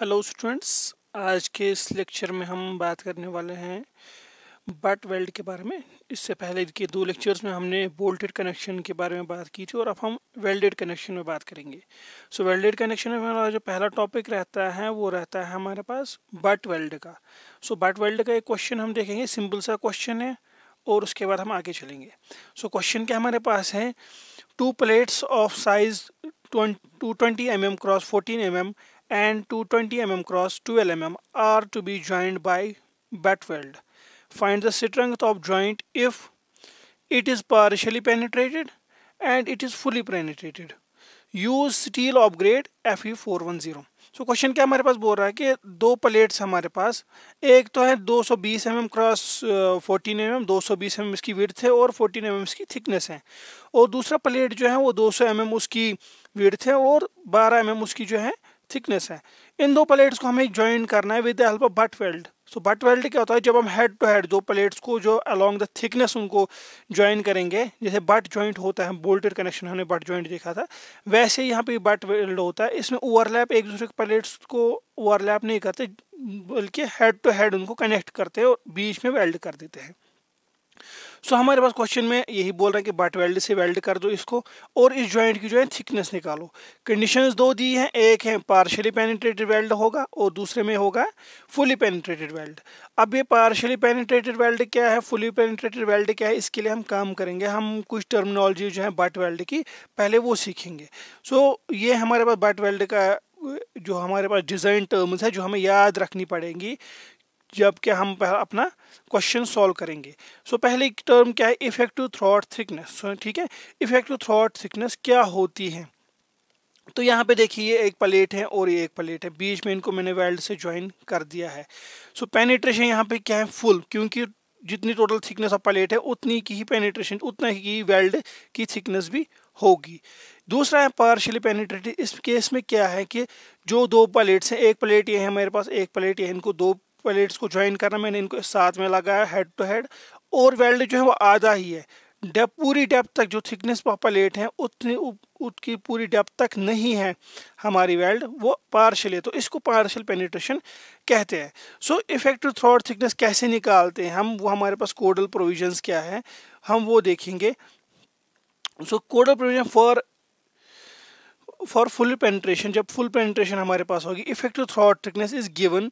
Hello students आज के इस लेक्चर में हम बात करने वाले हैं बट वेल्ड के बारे में इससे पहले के दो लेक्चर्स में हमने बोल्टेड कनेक्शन के बारे में बात की थी और अब हम वेल्डेड कनेक्शन में बात करेंगे सो वेल्डेड कनेक्शन में हमारा जो पहला टॉपिक रहता है वो रहता है हमारे पास बट वेल्ड का सो बट वेल्ड का एक क्वेश्चन हम देखेंगे सिंपल सा क्वेश्चन है और उसके बाद हम आगे चलेंगे सो so, क्वेश्चन क्या हमारे पास है two plates of size two twenty M M cross fourteen M M and 220 mm cross 12 mm are to be joined by butt weld. Find the strength of joint if it is partially penetrated and it is fully penetrated. Use steel of grade F E four one zero so question क्या हमारे पास बोल रहा है कि दो plates हमारे पास एक तो है 220 सौ बीस M M cross fourteen M M दो सौ बीस एम एम uh, इसकी विर्थ है और 14 एम एम इसकी थिकनेस है और दूसरा प्लेट जो है वो 200 सौ एम एम उसकी विर्थ है और 12 एम एम उसकी जो है थिकनेस है इन दो प्लेट्स को हमें ज्वाइन करना है with the help of butt weld so butt weld क्या होता है जब हम हेड टू हेड दो प्लेट्स को जो अलॉन्ग द थिकनेस उनको ज्वाइन करेंगे जैसे बट ज्वाइंट होता है बोल्टेड कनेक्शन हमने बट ज्वाइंट देखा था वैसे यहाँ पे बट वेल्ड होता है इसमें ओवरलैप एक दूसरे के प्लेट्स को ओवरलैप नहीं करते बल्कि हेड टू हेड उनको कनेक्ट करते हैं और बीच में वेल्ड कर देते हैं सो so, हमारे पास क्वेश्चन में यही बोल रहे हैं कि बट वेल्ड से वेल्ड कर दो इसको और इस जॉइंट की जो है थिकनेस निकालो कंडीशंस दो दी हैं एक है पार्शली पेनिट्रेटेड वेल्ड होगा और दूसरे में होगा फुली पेनिट्रेटेड वेल्ड अब ये पार्शली पेनिट्रेटेड वेल्ड क्या है फुली पेनिट्रेटेड वेल्ड क्या है इसके लिए हम काम करेंगे हम कुछ टर्मिनोलॉजी जो है बट वेल्ड की पहले वो सीखेंगे सो so, ये हमारे पास बट वेल्ड का जो हमारे पास डिज़ाइन टर्म्स है जो हमें याद रखनी पड़ेंगी जबकि हम अपना क्वेश्चन सॉल्व करेंगे सो so, पहले टर्म क्या है इफेक्टिव थ्रॉट थिकनेस ठीक है इफेक्टिव थ्रॉट थिकनेस क्या होती है तो यहाँ पे देखिए एक प्लेट है और ये एक प्लेट है बीच में इनको मैंने वेल्ड से ज्वाइन कर दिया है सो so, पेनिट्रेशन यहाँ पे क्या है फुल क्योंकि जितनी टोटल थिकनेस ऑफ प्लेट है उतनी की ही पेनिट्रेशन उतना ही वेल्ड की थिकनेस भी होगी दूसरा है पार्शियली पेनिट्रेटिव इस केस में क्या है कि जो दो प्लेट्स हैं एक प्लेट ये है मेरे पास एक प्लेट ये है इनको दो प्लेट्स को ज्वाइन करना मैंने इनको साथ में लगाया हेड टू हेड और वेल्ड जो है वो आधा ही है डेप पूरी डेप्थ तक जो थिकनेस प्लेट हैं उतनी उसकी पूरी डेप्थ तक नहीं है हमारी वेल्ड वो पार्शल है तो इसको पार्शल पेनिट्रेशन कहते हैं सो इफेक्टिव थ्रॉड थिकनेस कैसे निकालते हैं हम वो हमारे पास कोडल प्रोविजंस क्या है हम वो देखेंगे so codal provision for for full penetration जब फुल पेंट्रेशन हमारे पास होगी effective throat thickness is given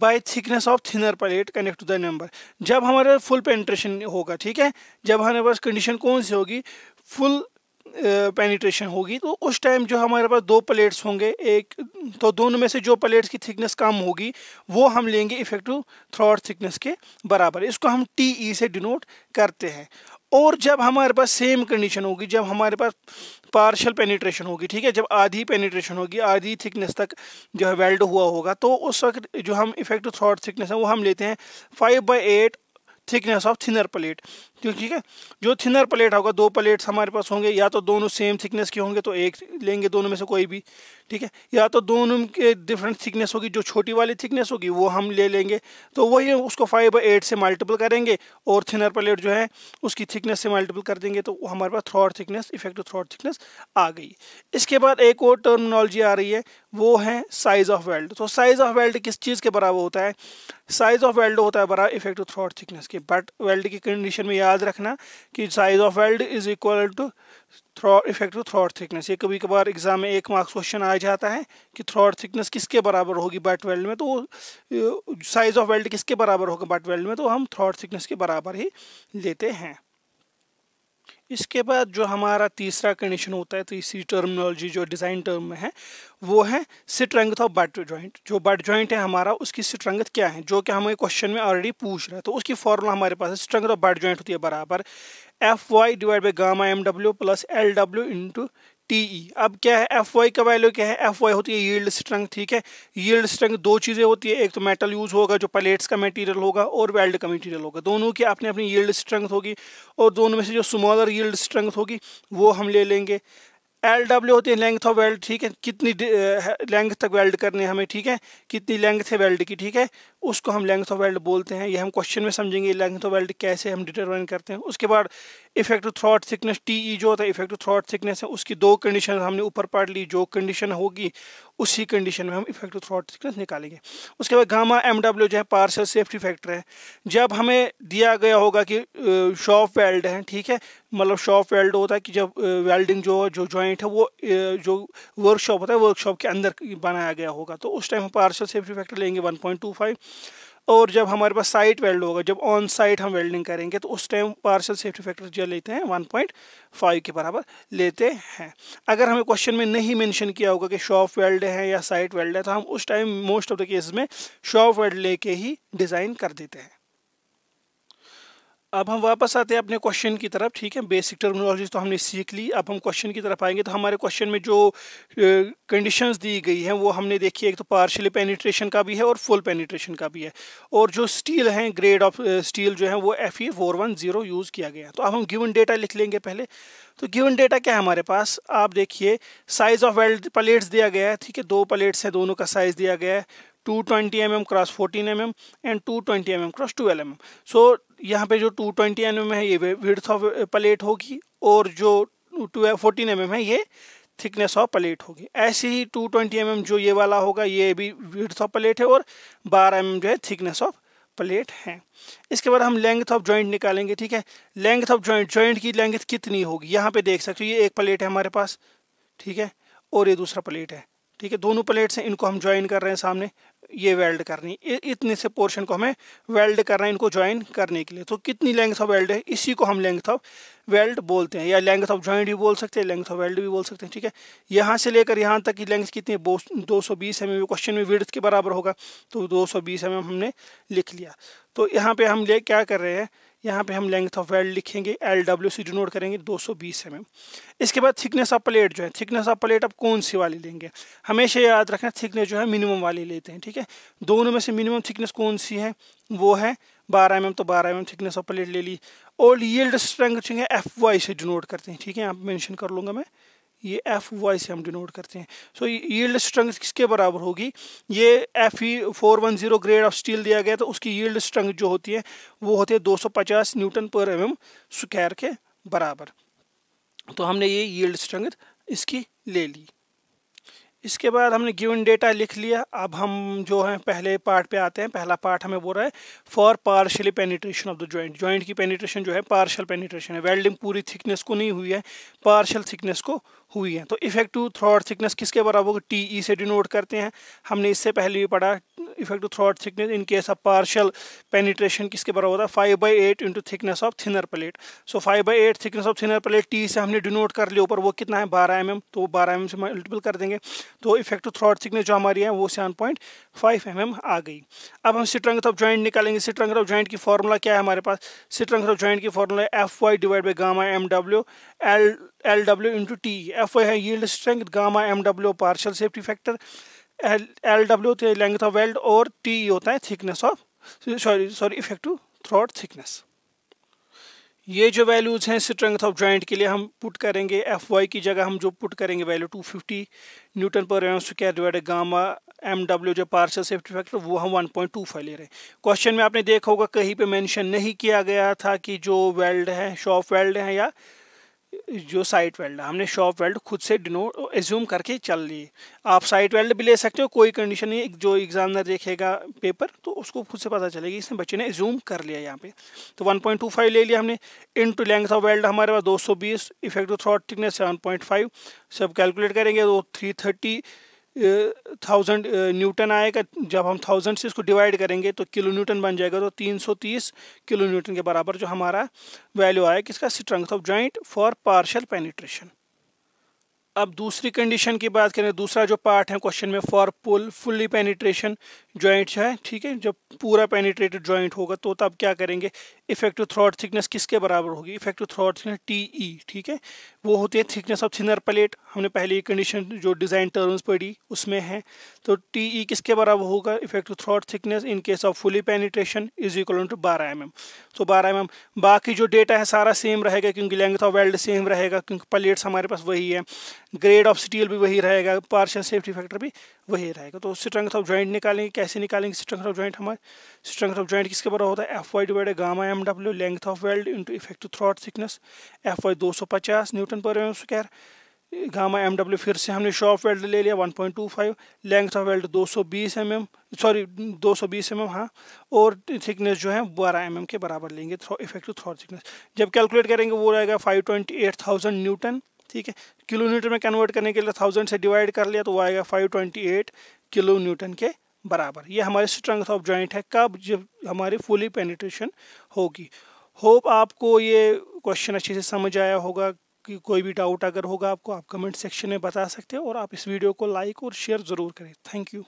by thickness of thinner plate connect to the number जब हमारे फुल पेंट्रेशन होगा ठीक है जब हमारे पास कंडीशन कौन सी होगी फुल पेनिट्रेशन होगी तो उस टाइम जो हमारे पास दो प्लेट्स होंगे एक तो दोनों में से जो प्लेट्स की थिकनेस कम होगी वो हम लेंगे इफेक्टिव थ्रॉट थिकनेस के बराबर इसको हम टी ई e से डिनोट करते हैं और जब हमारे पास सेम कंडीशन होगी जब हमारे पास पार्शल पेनिट्रेशन होगी ठीक है जब आधी पेनिट्रेशन होगी आधी थिकनेस तक जो है वेल्ड हुआ होगा तो उस वक्त जो हम इफेक्टिव थ्रॉट थिकनेस है वो हम लेते हैं five by eight thickness of thinner plate ठीक है जो थिनर प्लेट होगा दो प्लेट्स हमारे पास होंगे या तो दोनों सेम थिकनेस के होंगे तो एक लेंगे दोनों में से कोई भी ठीक है या तो दोनों के डिफरेंट थिकनेस होगी जो छोटी वाली थिकनेस होगी वो हम ले लेंगे तो वही उसको फाइव बाई एट से मल्टीपल करेंगे और थिनर प्लेट जो है उसकी थिकनेस से मल्टीपल कर देंगे तो हमारे पास throat thickness effective throat thickness आ गई इसके बाद एक और टर्मिनोलॉजी आ रही है वो है साइज ऑफ वेल्ड तो साइज ऑफ वेल्ड किस चीज़ के बराबर होता है साइज ऑफ वेल्ड होता है बराबर इफेक्टिव थ्रॉड थिकनेस के बट वेल्ड की कंडीशन में याद याद रखना कि size of weld is equal to throat effect throat thickness ये कभी कभार एग्जाम में एक मार्क्स क्वेश्चन आ जाता है कि थ्रॉड थिकनेस किसके बराबर होगी बट वेल्ड में तो साइज ऑफ वेल्ड किसके बराबर होगा बट वेल्ड में तो हम थ्रॉड थिकनेस के बराबर ही लेते हैं इसके बाद जो हमारा तीसरा कंडीशन होता है तो इसी टर्मिनोलॉजी जो डिज़ाइन टर्म में है वो है सिट्रंगथ ऑफ बट जॉइंट जो बट जॉइंट है हमारा उसकी सिट्रंगथ क्या है जो कि हमें क्वेश्चन में ऑलरेडी पूछ रहा है तो उसकी फॉर्मूला हमारे पास है स्ट्रंगथ ऑफ बट जॉइंट होती है बराबर F Y divide by gamma M W plus L W into T E अब क्या है एफ वाई का वैल्यू क्या है एफ वाई होती है यील्ड स्ट्रेंथ ठीक है यील्ड स्ट्रेंथ दो चीज़ें होती है एक तो मेटल यूज होगा जो प्लेट्स का मटेरियल होगा और वेल्ड का मटेरियल होगा दोनों की अपनी अपनी यील्ड स्ट्रेंथ होगी और दोनों में से जो स्मॉलर यील्ड स्ट्रेंथ होगी वो हम ले लेंगे एल डब्ल्यू होती है लेंथ ऑफ वेल्ड ठीक है कितनी लेंथ तक वेल्ड करनी है हमें ठीक है कितनी लेंथ है वेल्ड की ठीक है उसको हम लेंथ ऑफ वेल्ड बोलते हैं ये हम क्वेश्चन में समझेंगे लेंथ ऑफ वेल्ड कैसे हम डिटरमाइन करते हैं उसके बाद effect throat thickness T E जो होता है इफेक्ट थ्रॉट थिकनेस है उसकी दो कंडीशन हमने ऊपर पढ़ ली जो कंडीशन होगी उसी कंडीशन में हम इफेक्टिव थ्रॉट थिकनेस निकालेंगे उसके बाद गामा एम डब्ल्यू जो है पार्सल सेफ्टी फैक्टर है जब हमें दिया गया होगा कि शॉप वेल्ड है ठीक है मतलब शॉप वेल्ड होता है कि जब वेल्डिंग जो जो जॉइंट है वो जो वर्कशॉप होता है वर्कशॉप के अंदर बनाया गया होगा तो उस टाइम हम पार्सल सेफ्टी फैक्टर लेंगे वन पॉइंट टू फाइव और जब हमारे पास साइट वेल्ड होगा जब ऑन साइट हम वेल्डिंग करेंगे तो उस टाइम पार्शल सेफ्टी फैक्टर जो लेते हैं 1.5 के बराबर लेते हैं अगर हमें क्वेश्चन में नहीं मेंशन किया होगा कि शॉप वेल्ड है या साइट वेल्ड है तो हम उस time most of the case में शॉप वेल्ड लेके ही डिज़ाइन कर देते हैं अब हम वापस आते हैं अपने क्वेश्चन की तरफ ठीक है बेसिक टर्मिनोलॉजी तो हमने सीख ली अब हम क्वेश्चन की तरफ आएंगे तो हमारे क्वेश्चन में जो कंडीशंस दी गई हैं वो हमने देखी है एक तो पार्शियली पेनिट्रेशन का भी है और फुल पेनिट्रेशन का भी है और जो स्टील हैं ग्रेड ऑफ स्टील जो है वो F E four one zero use किया गया है तो अब हम गिवन डेटा लिख लेंगे पहले तो गिवन डेटा क्या है हमारे पास आप देखिए साइज़ ऑफ वेल्ड प्लेट्स दिया गया है ठीक है दो प्लेट्स हैं दोनों का साइज़ दिया गया है 220 mm cross 14 mm and 220 mm cross 12 mm. So यहाँ पे जो 220 ट्वेंटी mm है ये विड्थ ऑफ प्लेट होगी और जो टू फोर्टीन एम है ये थिकनेस ऑफ प्लेट होगी ऐसे ही 220 ट्वेंटी mm जो ये वाला होगा ये भी विड्थ ऑफ प्लेट है और 12 एम mm जो है थिकनेस ऑफ प्लेट है इसके बाद हम लेंथ ऑफ जॉइंट निकालेंगे ठीक है लेंथ ऑफ जॉइंट जॉइंट की लेंथ कितनी होगी यहाँ पे देख सकते हो ये एक प्लेट है हमारे पास ठीक है और ये दूसरा प्लेट है ठीक है दोनों प्लेट्स हैं इनको हम ज्वाइन कर रहे हैं सामने ये वेल्ड करनी इतने से पोर्शन को हमें वेल्ड करना है इनको ज्वाइन करने के लिए तो कितनी लेंथ ऑफ वेल्ड है इसी को हम लेंथ ऑफ वेल्ड बोलते हैं या लेंथ ऑफ जॉइंट भी बोल सकते हैं लेंथ ऑफ वेल्ड भी बोल सकते हैं ठीक है यहाँ से लेकर यहाँ तक की लेंथ कितनी है दो सौ बीस एम क्वेश्चन में विड्थ के बराबर होगा तो दो सौ बीस एम हमने लिख लिया तो यहाँ पर हम ले क्या कर रहे हैं यहाँ पे हम लेंथ ऑफ वेल्ड लिखेंगे एल डब्ल्यू सी डिनोट करेंगे 220 बीस mm. इसके बाद थिकनेस ऑफ प्लेट जो है थिकनेस ऑफ प्लेट आप कौन सी वाली लेंगे हमेशा याद रखना थिकनेस जो है मिनिमम वाली लेते हैं ठीक है दोनों में से मिनिमम थिकनेस कौन सी है वो है बारह एम तो बारह एम थिकनेस ऑफ प्लेट ले ली और यील्ड स्ट्रेंथ जो है एफ वाई से डिनोट करते हैं ठीक है आप मेंशन कर लूँगा मैं ये एफ वाई से हम डिनोट करते हैं सो यील्ड स्ट्रेंथ किसके बराबर होगी ये F E four one zero grade of steel दिया गया तो उसकी यील्ड स्ट्रेंथ जो होती है वो होती है दो सौ पचास न्यूटन पर एम एम स्क्वायर के बराबर तो हमने ये यील्ड स्ट्रेंथ इसकी ले ली इसके बाद हमने गिवन डेटा लिख लिया अब हम जो है पहले पार्ट पे आते हैं पहला पार्ट हमें बोल रहा है for partially penetration of the joint joint की पेनिट्रेशन जो है पार्शल पेनिट्रेशन है वेल्डिंग पूरी थिकनेस को नहीं हुई है पार्शल थिकनेस को हुई है तो इफेक्टिव थ्रॉड थिकनेस किसके बराबर टी ई e से डिनोट करते हैं हमने इससे पहले भी पढ़ा effective throat thickness in case of partial penetration किसके बराबर होता है five by eight into thickness of thinner plate so five by eight thickness of thinner plate T से हमने डिनोट कर लिया ऊपर वो कितना है बारह एम mm. एम तो बारह एम mm एम से मल्टीपल कर देंगे तो इफेक्टिव थ्रॉट थिकनेस जो हमारी है वो seven point five M M आ गई अब हम स्ट्रेंथ ऑफ जॉइंट निकालेंगे स्ट्रेंथ ऑफ जॉइंट की फॉर्मूला क्या है हमारे पास स्ट्रेंथ ऑफ जॉइंट की formula F Y divide by gamma M W L L W into T F Y है yield strength gamma M W partial safety factor L W होती है length of weld और T होता है thickness of sorry sorry effective throat thickness ये जो values हैं strength of joint के लिए हम पुट करेंगे एफ वाई की जगह हम जो पुट करेंगे वैल्यू टू फिफ्टी न्यूटन पर M square gamma M W जो पार्शल सेफ्टी फैक्टर वो हम वन पॉइंट टू फाइव ले रहे हैं क्वेश्चन में आपने देखा होगा कहीं पे मेंशन नहीं किया गया था कि जो वेल्ड है शॉफ वेल्ड है या जो साइट वेल्ड हमने शॉप वेल्ड खुद से डिनोट एज्यूम करके चल ली आप साइट वेल्ड भी ले सकते हो कोई कंडीशन नहीं जो एग्जामिनर देखेगा पेपर तो उसको खुद से पता चलेगी इसने बच्चे ने एज्यूम कर लिया यहाँ पे तो 1.25 ले लिया हमने into length of weld हमारे पास 220 इफेक्टिव थ्रॉट थिकनेस फाइव सब कैलकुलेट करेंगे तो थर्टी थाउजेंड न्यूटन uh, आएगा जब हम थाउजेंड से इसको डिवाइड करेंगे तो किलो न्यूटन बन जाएगा तो तीन सौ तीस किलो न्यूटन के बराबर जो हमारा वैल्यू आया किसका strength of joint for partial penetration अब दूसरी कंडीशन की बात करें दूसरा जो पार्ट है क्वेश्चन में for full fully penetration joint है ठीक है जब पूरा पेनिट्रेटेड ज्वाइंट होगा तो तब क्या करेंगे इफेक्टिव थ्रॉट थिकनेस किसके बराबर होगी effective throat thickness T E ठीक है वो होती है थिकनेस ऑफ थिनर प्लेट हमने पहले ये कंडीशन जो डिज़ाइन टर्म्स पढ़ी उसमें है तो टी ई e किसके बराबर होगा effective throat thickness in case of fully penetration is equal to बारह एम एम तो बारह एम एम बाकी जो डेटा है सारा सेम रहेगा क्योंकि लेंथ ऑफ वेल्ड सेम रहेगा क्योंकि प्लेट्स हमारे पास वही है ग्रेड ऑफ स्टील भी वही रहेगा पार्शल सेफ्टी फैक्टर भी वही रहेगा तो स्ट्रेंथ ऑफ ज्वाइंट निकालेंगे कैसे निकालेंगे स्ट्रेंथ ऑफ ज्वाइंट हमारे स्ट्रेंथ ऑफ ज्वाइंट किसके बराबर होता है F Y divide gamma M W length of weld into effective throat thickness F Y दो सौ पचास न्यूटन पर M square gamma M W फिर से हमने शॉप वेल्ड ले लिया one point two five length of weld बीस एम एम सॉरी दो सौ बीस एम mm, एम mm, हाँ और थिकनेस जो है बारह एम mm एम के बराबर लेंगे इफेक्टिव थ्रॉट थिकनेस जब कैलकुलेट करेंगे वो रहेगा five twenty eight thousand newton ठीक है किलो न्यूटन में कन्वर्ट करने के लिए थाउजेंड से डिवाइड कर लिया तो वो आएगा five twenty eight kilo newton के बराबर ये हमारे स्ट्रेंथ ऑफ जॉइंट है कब जब हमारी फुली पेनिट्रेशन होगी होप आपको ये क्वेश्चन अच्छे से समझ आया होगा कि कोई भी डाउट अगर होगा आपको आप कमेंट सेक्शन में बता सकते हो और आप इस वीडियो को लाइक और शेयर ज़रूर करें थैंक यू